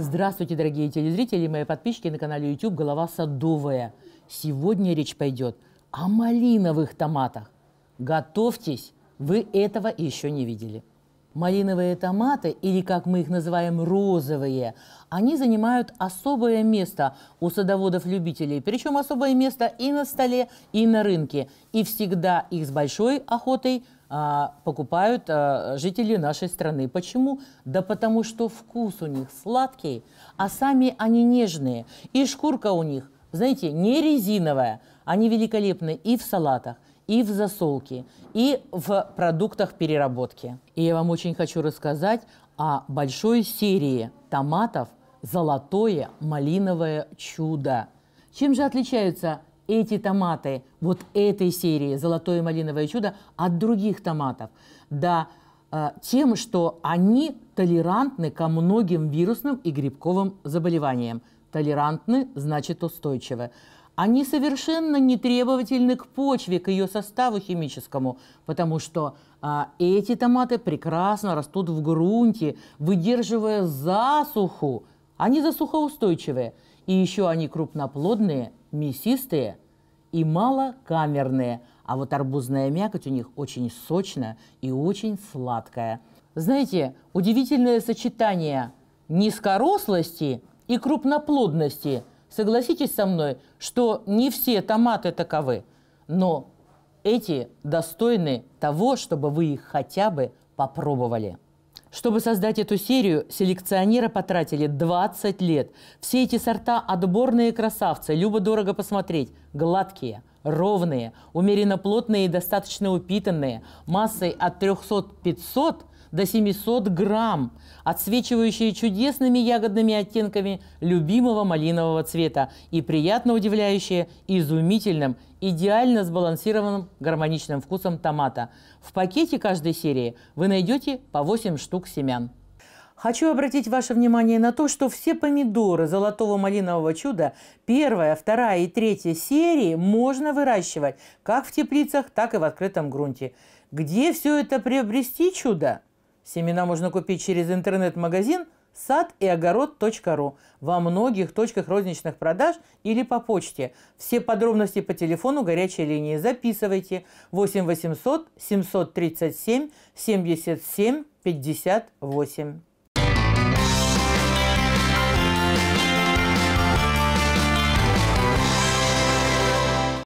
Здравствуйте, дорогие телезрители и мои подписчики на канале YouTube «Голова садовая». Сегодня речь пойдет о малиновых томатах. Готовьтесь, вы этого еще не видели. Малиновые томаты, или как мы их называем, розовые, они занимают особое место у садоводов-любителей, причем особое место и на столе, и на рынке, и всегда их с большой охотой – а, покупают а, жители нашей страны. Почему? Да потому что вкус у них сладкий, а сами они нежные. И шкурка у них, знаете, не резиновая. Они великолепны и в салатах, и в засолке, и в продуктах переработки. И я вам очень хочу рассказать о большой серии томатов «Золотое малиновое чудо». Чем же отличаются эти томаты вот этой серии «Золотое малиновое чудо» от других томатов. Да, э, тем, что они толерантны ко многим вирусным и грибковым заболеваниям. Толерантны – значит устойчивы. Они совершенно не требовательны к почве, к ее составу химическому, потому что а, эти томаты прекрасно растут в грунте, выдерживая засуху. Они засухоустойчивые. И еще они крупноплодные мясистые и малокамерные, а вот арбузная мякоть у них очень сочная и очень сладкая. Знаете, удивительное сочетание низкорослости и крупноплодности. Согласитесь со мной, что не все томаты таковы, но эти достойны того, чтобы вы их хотя бы попробовали. Чтобы создать эту серию, селекционеры потратили 20 лет. Все эти сорта – отборные красавцы, любо-дорого посмотреть, гладкие, ровные, умеренно плотные и достаточно упитанные, массой от 300-500 – до 700 грамм, отсвечивающие чудесными ягодными оттенками любимого малинового цвета и приятно удивляющие изумительным, идеально сбалансированным гармоничным вкусом томата. В пакете каждой серии вы найдете по 8 штук семян. Хочу обратить ваше внимание на то, что все помидоры золотого малинового чуда первая, вторая и третья серии можно выращивать как в теплицах, так и в открытом грунте. Где все это приобрести чудо? Семена можно купить через интернет-магазин сад и огород.ру во многих точках розничных продаж или по почте. Все подробности по телефону горячей линии. Записывайте 8 800 737 77 58.